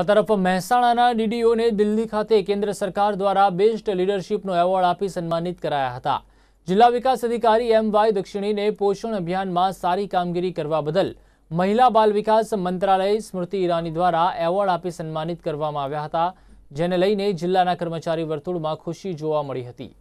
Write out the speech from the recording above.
આ તરફ મહેસાણાના ડીડીઓને દિલ્હી ખાતે કેન્દ્ર સરકાર દ્વારા બેસ્ટ લીડરશીપનો એવોર્ડ આપી સન્માનિત કરાયા હતા જિલ્લા વિકાસ અધિકારી એમ વાય દક્ષિણીને પોષણ અભિયાનમાં સારી કામગીરી કરવા બદલ મહિલા બાલ વિકાસ મંત્રાલય સ્મૃતિ ઈરાની દ્વારા એવોર્ડ આપી સન્માનિત કરવામાં આવ્યા હતા જેને લઈને જિલ્લાના કર્મચારી વર્તુળમાં ખુશી જોવા મળી હતી